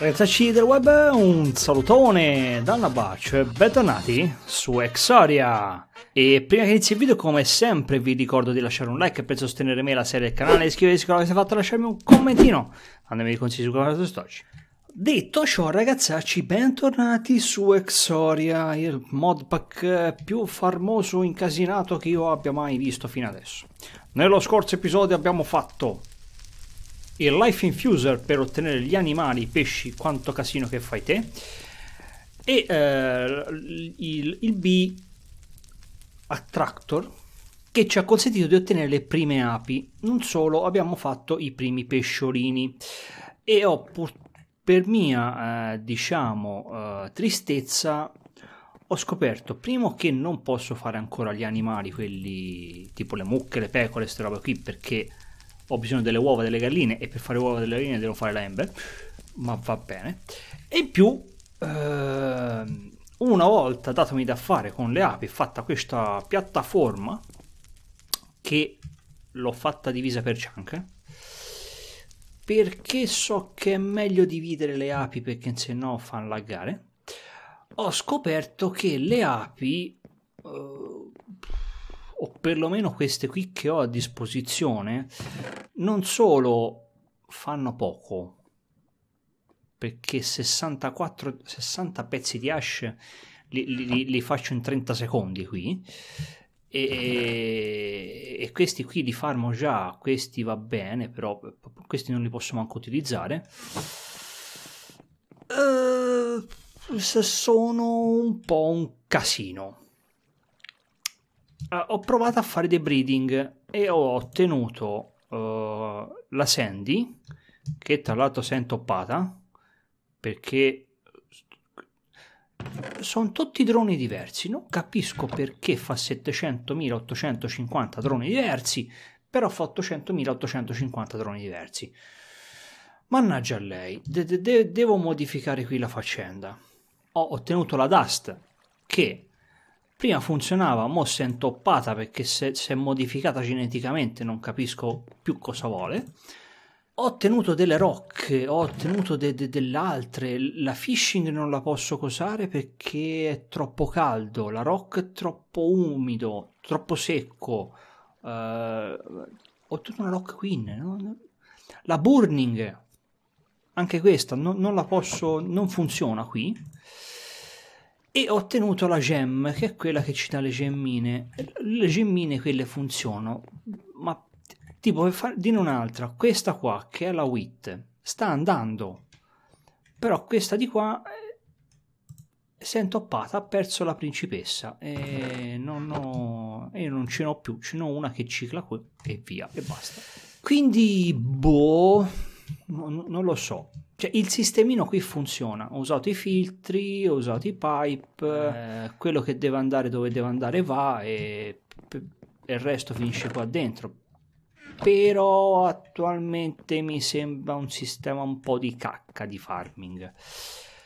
Ragazzi del web, un salutone dal Nabaccio e bentornati su Exoria! E prima che inizi il video, come sempre, vi ricordo di lasciare un like per sostenere me, la serie del canale, iscrivetevi se l'avete fatto, lasciarmi un commentino, andami i consigli su cosa oggi. Detto ciò ragazzacci, bentornati su Exoria, il modpack più farmoso incasinato che io abbia mai visto fino adesso. Nello scorso episodio abbiamo fatto il Life Infuser per ottenere gli animali, i pesci, quanto casino che fai te, e eh, il, il B Attractor che ci ha consentito di ottenere le prime api. Non solo, abbiamo fatto i primi pesciolini e ho per mia, eh, diciamo, eh, tristezza ho scoperto primo che non posso fare ancora gli animali, quelli tipo le mucche, le pecore, queste robe qui, perché ho bisogno delle uova delle galline e per fare uova delle galline devo fare la Ember, ma va bene. E in più, ehm, una volta datomi da fare con le api, fatta questa piattaforma, che l'ho fatta divisa per chunk, perché so che è meglio dividere le api perché se no fanno laggare, ho scoperto che le api... Eh, o perlomeno queste qui che ho a disposizione, non solo fanno poco, perché 64, 60 pezzi di hash li, li, li faccio in 30 secondi qui, e, e, questi qui li farmo già, questi va bene, però questi non li posso manco utilizzare. Eh, sono un po' un casino. Eh, ho provato a fare dei breeding e ho ottenuto uh, la Sandy, che tra l'altro si è intoppata, perché sono tutti droni diversi. Non capisco perché fa 700.850 droni diversi, però fa 800.850 droni diversi. Mannaggia a lei, de- de- devo modificare qui la faccenda. Ho ottenuto la Dust che Prima funzionava, mo si è intoppata perché si è modificata geneticamente, non capisco più cosa vuole. Ho ottenuto delle rocche, ho ottenuto de, de, delle altre, la fishing non la posso usare perché è troppo caldo, la rock è troppo umido, troppo secco. Uh, ho ottenuto una rock queen, no? la burning, anche questa non, non la posso, non funziona qui e ho ottenuto la gem che è quella che ci dà le gemmine le gemmine quelle funzionano ma tipo per far, dire un'altra questa qua che è la wit sta andando però questa di qua eh, si è intoppata ha perso la principessa e non ho e non ce n'ho più ce n'ho una che cicla qui e via e basta quindi boh non, non lo so cioè, il sistemino qui funziona. Ho usato i filtri, ho usato i pipe, eh, quello che deve andare dove deve andare va e il resto finisce qua dentro. Però attualmente mi sembra un sistema un po' di cacca di farming.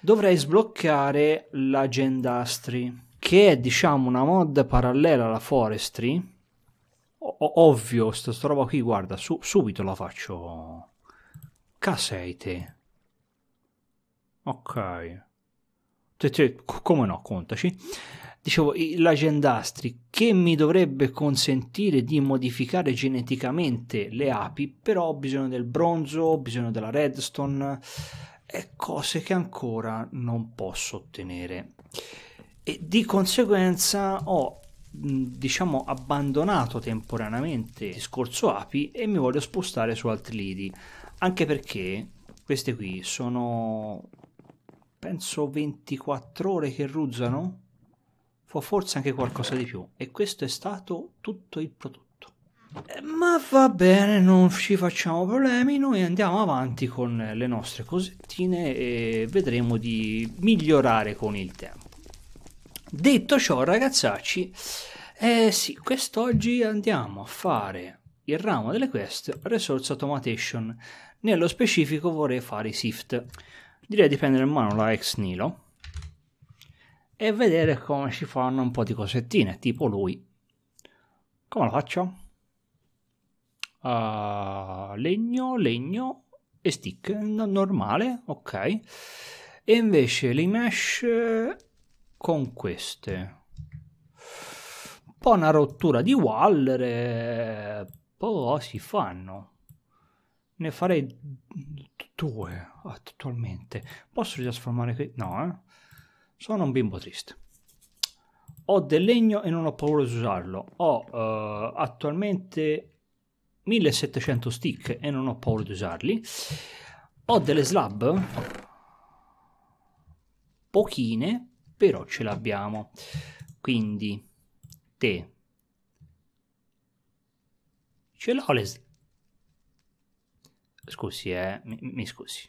Dovrei sbloccare l'agendastri, che è diciamo una mod parallela alla forestry. O- ovvio, sta roba qui, guarda, su- subito la faccio. Casei te. Ok. Cioè, cioè, come no, contaci. Dicevo, l'agendastri che mi dovrebbe consentire di modificare geneticamente le api, però ho bisogno del bronzo, ho bisogno della redstone, e cose che ancora non posso ottenere. E di conseguenza ho diciamo abbandonato temporaneamente il discorso api e mi voglio spostare su altri lidi anche perché queste qui sono penso 24 ore che ruzzano, fu forse anche qualcosa di più. E questo è stato tutto il prodotto. Eh, ma va bene, non ci facciamo problemi, noi andiamo avanti con le nostre cosettine e vedremo di migliorare con il tempo. Detto ciò, ragazzacci, eh sì, quest'oggi andiamo a fare il ramo delle quest Resource Automation. Nello specifico vorrei fare i SIFT direi di prendere in mano la ex Nilo e vedere come ci fanno un po' di cosettine, tipo lui. Come lo faccio? Uh, legno, legno e stick, no, normale, ok. E invece le mesh eh, con queste. Un po' una rottura di Waller, eh, poi si fanno. Ne farei due attualmente. Ah, Posso trasformare qui? No, eh. Sono un bimbo triste. Ho del legno e non ho paura di usarlo. Ho uh, attualmente 1700 stick e non ho paura di usarli. Ho delle slab. Pochine, però ce l'abbiamo. Quindi, te. Ce l'ho le slab scusi, eh, mi, mi scusi.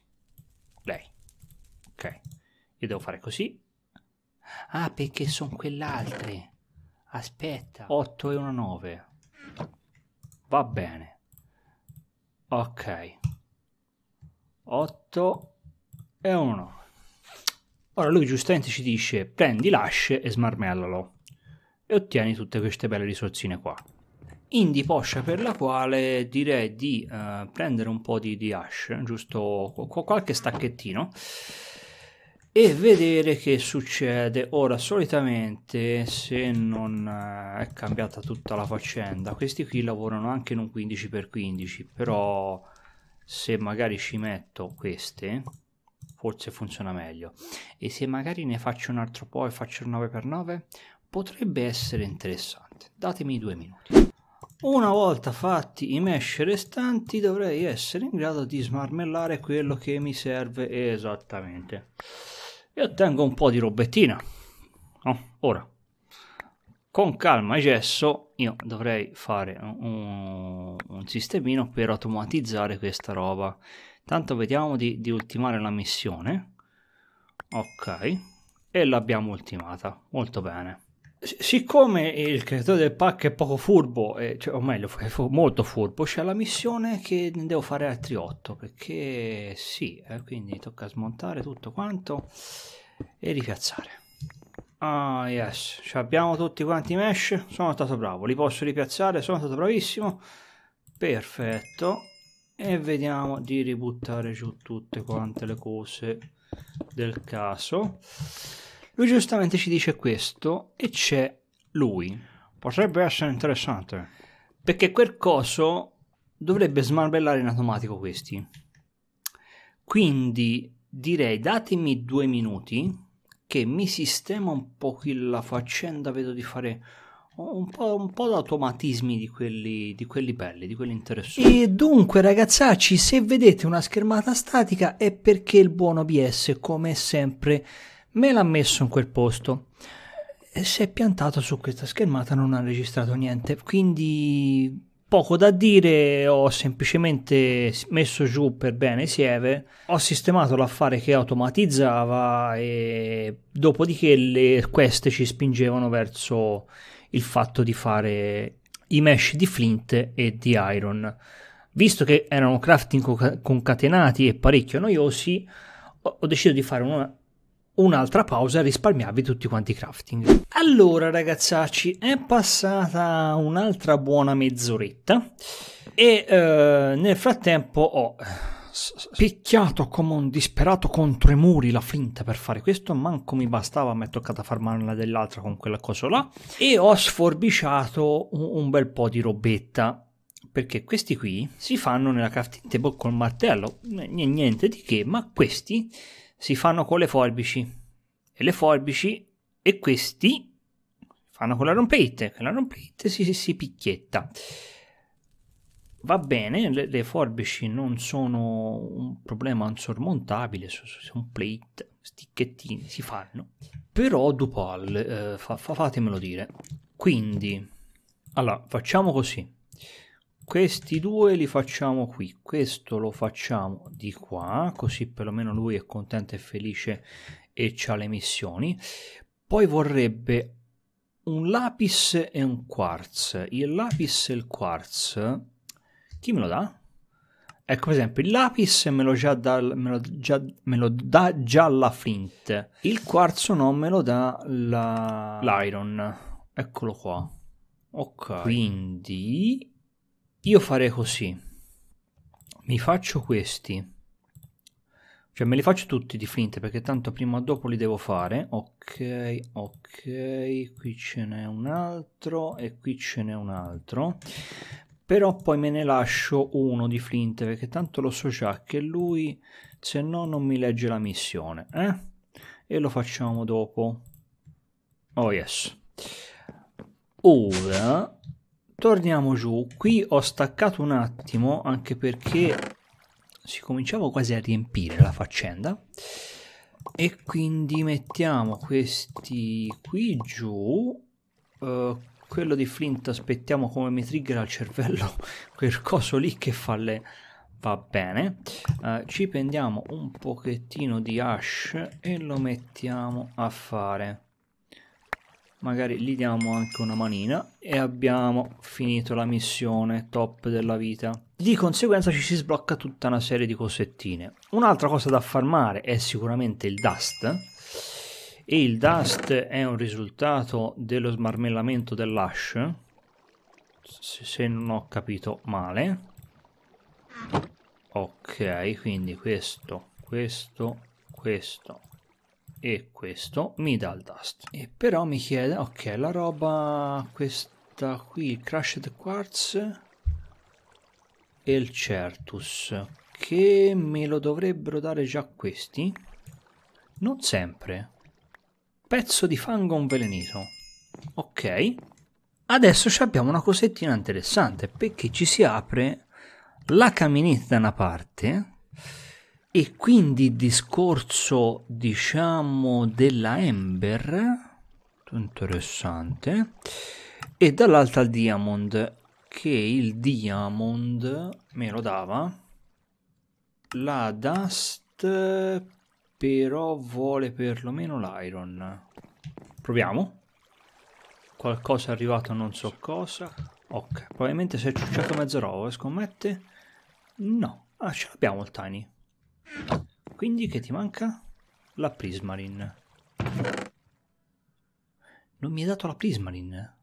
Lei. Ok. Io devo fare così. Ah, perché sono quell'altre. Aspetta. 8 e una 9. Va bene. Ok. 8 e 1. Ora lui giustamente ci dice prendi l'asce e smarmellalo e ottieni tutte queste belle risorsine qua. Indie Poscia per la quale direi di uh, prendere un po' di, di hash, giusto qualche stacchettino, e vedere che succede. Ora, solitamente, se non uh, è cambiata tutta la faccenda, questi qui lavorano anche in un 15x15, però se magari ci metto queste, forse funziona meglio. E se magari ne faccio un altro po' e faccio il 9x9, potrebbe essere interessante. Datemi due minuti. Una volta fatti i mesh restanti dovrei essere in grado di smarmellare quello che mi serve esattamente. E ottengo un po' di robettina. No? Oh, ora, con calma e gesso io dovrei fare un, un, sistemino per automatizzare questa roba. Tanto vediamo di, di ultimare la missione. Ok, e l'abbiamo ultimata. Molto bene siccome il creatore del pack è poco furbo, eh, cioè, o meglio, è fu- molto furbo, c'è la missione che ne devo fare altri 8 perché sì, eh, quindi tocca smontare tutto quanto e ripiazzare. Ah, yes, ci abbiamo tutti quanti i mesh, sono stato bravo, li posso ripiazzare, sono stato bravissimo. Perfetto. E vediamo di ributtare giù tutte quante le cose del caso. Lui giustamente ci dice questo e c'è lui. Potrebbe essere interessante. Perché quel coso dovrebbe smarmellare in automatico questi. Quindi direi datemi due minuti che mi sistema un po' qui la faccenda, vedo di fare un po', un po d'automatismi di quelli, di quelli belli, di quelli interessanti. E dunque, ragazzacci, se vedete una schermata statica è perché il buon OBS, come sempre, me l'ha messo in quel posto e si è piantato su questa schermata, non ha registrato niente, quindi poco da dire, ho semplicemente messo giù per bene Sieve, ho sistemato l'affare che automatizzava e dopodiché le, queste ci spingevano verso il fatto di fare i mesh di flint e di iron. Visto che erano crafting concatenati e parecchio noiosi, ho deciso di fare una un'altra pausa e risparmiavi tutti quanti i crafting. Allora ragazzacci, è passata un'altra buona mezz'oretta e eh, nel frattempo ho eh, picchiato come un disperato contro i muri la finta per fare questo, manco mi bastava, mi è toccata farmarla dell'altra con quella cosa là e ho sforbiciato un, un bel po' di robetta perché questi qui si fanno nella crafting table col martello, niente di che, ma questi si fanno con le forbici e le forbici e questi fanno con la rompete che la rompete si, si, si, picchietta va bene le, le, forbici non sono un problema insormontabile sono plate sticchettini si fanno però Dupal eh, fa, fa, fatemelo dire quindi allora facciamo così questi due li facciamo qui, questo lo facciamo di qua, così perlomeno lui è contento e felice e ha le missioni. Poi vorrebbe un lapis e un quartz. Il lapis e il quartz, chi me lo dà? Ecco, per esempio, il lapis me lo, già da, me lo, già, me lo dà già la flint, il quarzo non me lo dà la, l'iron, eccolo qua. Ok, quindi io farei così. Mi faccio questi. Cioè me li faccio tutti di flint perché tanto prima o dopo li devo fare. Ok, ok, qui ce n'è un altro e qui ce n'è un altro. Però poi me ne lascio uno di flint perché tanto lo so già che lui se no non mi legge la missione. Eh? E lo facciamo dopo. Oh yes. Ora torniamo giù qui ho staccato un attimo anche perché si cominciava quasi a riempire la faccenda e quindi mettiamo questi qui giù uh, quello di Flint aspettiamo come mi trigger al cervello quel coso lì che fa le va bene uh, ci prendiamo un pochettino di ash e lo mettiamo a fare magari gli diamo anche una manina e abbiamo finito la missione top della vita. Di conseguenza ci si sblocca tutta una serie di cosettine. Un'altra cosa da farmare è sicuramente il dust e il dust è un risultato dello smarmellamento dell'ash se non ho capito male. Ok, quindi questo, questo, questo, e questo mi dà il dust e però mi chiede ok la roba questa qui il crushed quartz e il certus che me lo dovrebbero dare già questi non sempre pezzo di fango avvelenito ok adesso abbiamo una cosettina interessante perché ci si apre la caminetta da una parte e quindi il discorso, diciamo, della Ember, interessante, e dall'altra il Diamond, che il Diamond me lo dava, la Dust però vuole perlomeno l'Iron. Proviamo. Qualcosa è arrivato, non so cosa. Ok, probabilmente se è ciucciato mezzo rovo, eh, scommette? No. Ah, ce l'abbiamo il Tiny. Quindi che ti manca? La Prismarin. Non mi hai dato la Prismarin?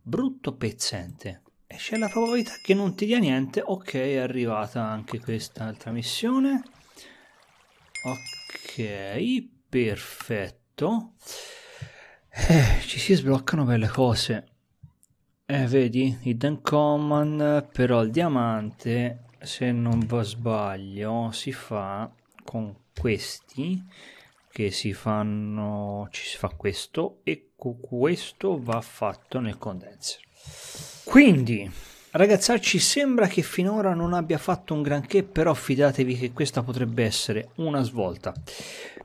Brutto pezzente. E c'è la probabilità che non ti dia niente. Ok, è arrivata anche questa altra missione. Ok, perfetto. Eh, ci si sbloccano belle cose. Eh, vedi, Hidden Common, però il diamante se non va sbaglio si fa con questi che si fanno ci si fa questo e questo va fatto nel condenser quindi Ragazzacci, sembra che finora non abbia fatto un granché, però fidatevi che questa potrebbe essere una svolta,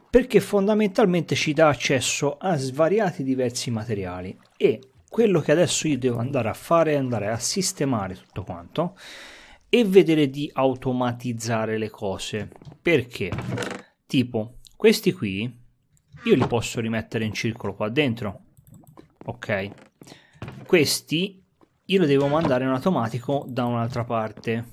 perché fondamentalmente ci dà accesso a svariati diversi materiali e quello che adesso io devo andare a fare è andare a sistemare tutto quanto e vedere di automatizzare le cose. Perché? Tipo, questi qui io li posso rimettere in circolo qua dentro. Ok. Questi io li devo mandare in automatico da un'altra parte.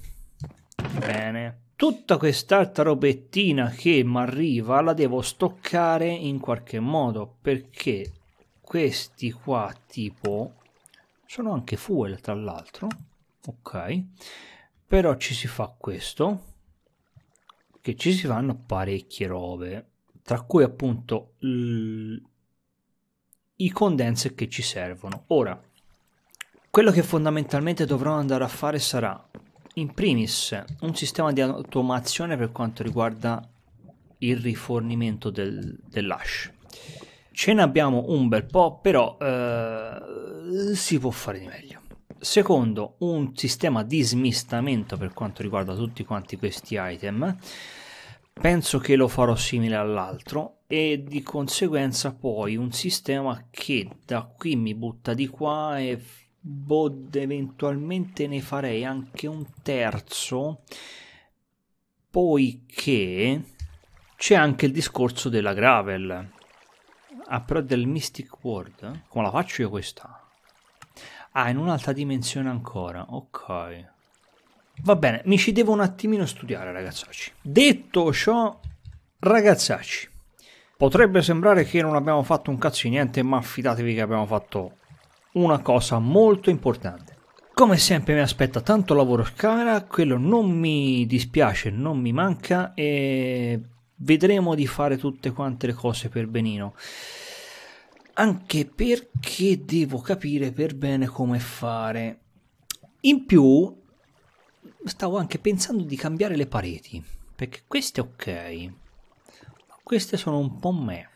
Bene. Tutta quest'altra robettina che mi arriva la devo stoccare in qualche modo perché questi qua tipo sono anche fuel tra l'altro. Ok però ci si fa questo che ci si fanno parecchie robe tra cui appunto i condenser che ci servono ora quello che fondamentalmente dovrò andare a fare sarà in primis un sistema di automazione per quanto riguarda il rifornimento del, dell'hash ce ne abbiamo un bel po' però eh, si può fare di meglio Secondo, un sistema di smistamento per quanto riguarda tutti quanti questi item. Penso che lo farò simile all'altro e di conseguenza poi un sistema che da qui mi butta di qua e boh, eventualmente ne farei anche un terzo poiché c'è anche il discorso della gravel. Ah, però del Mystic World? Come la faccio io questa? Ah, in un'altra dimensione ancora. Ok. Va bene, mi ci devo un attimino studiare, ragazzacci. Detto ciò, ragazzacci, potrebbe sembrare che non abbiamo fatto un cazzo di niente, ma fidatevi che abbiamo fatto una cosa molto importante. Come sempre mi aspetta tanto lavoro scara, quello non mi dispiace, non mi manca e vedremo di fare tutte quante le cose per benino anche perché devo capire per bene come fare. In più, stavo anche pensando di cambiare le pareti, perché queste ok, queste sono un po' me.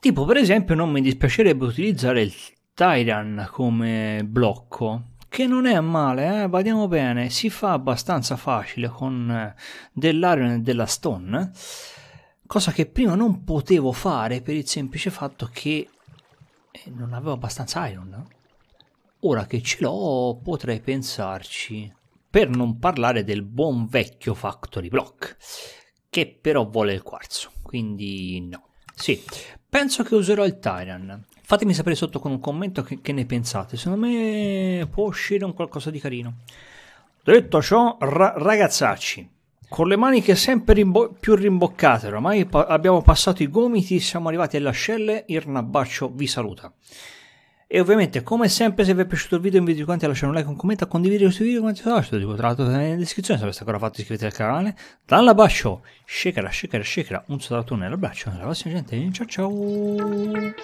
Tipo, per esempio, non mi dispiacerebbe utilizzare il Tyran come blocco, che non è male, eh? badiamo bene, si fa abbastanza facile con eh, dell'Iron e della Stone, cosa che prima non potevo fare per il semplice fatto che eh, non avevo abbastanza iron. Ora che ce l'ho potrei pensarci, per non parlare del buon vecchio factory block, che però vuole il quarzo, quindi no. Sì, penso che userò il Tyran. Fatemi sapere sotto con un commento che, che ne pensate, secondo me può uscire un qualcosa di carino. Detto ciò, ra- ragazzacci, con le maniche sempre rimbo- più rimboccate, oramai pa- abbiamo passato i gomiti, siamo arrivati alle ascelle, Irnabaccio vi saluta. E ovviamente, come sempre, se vi è piaciuto il video, invito vi tutti a lasciare un like, un commento, a condividere questo video con altri social, tipo tra l'altro in descrizione, se avete ancora fatto iscrivetevi al canale. Dalla bascio, shakera, shakera, shakera, un saluto nell'abbraccio, alla prossima gente, ciao ciao!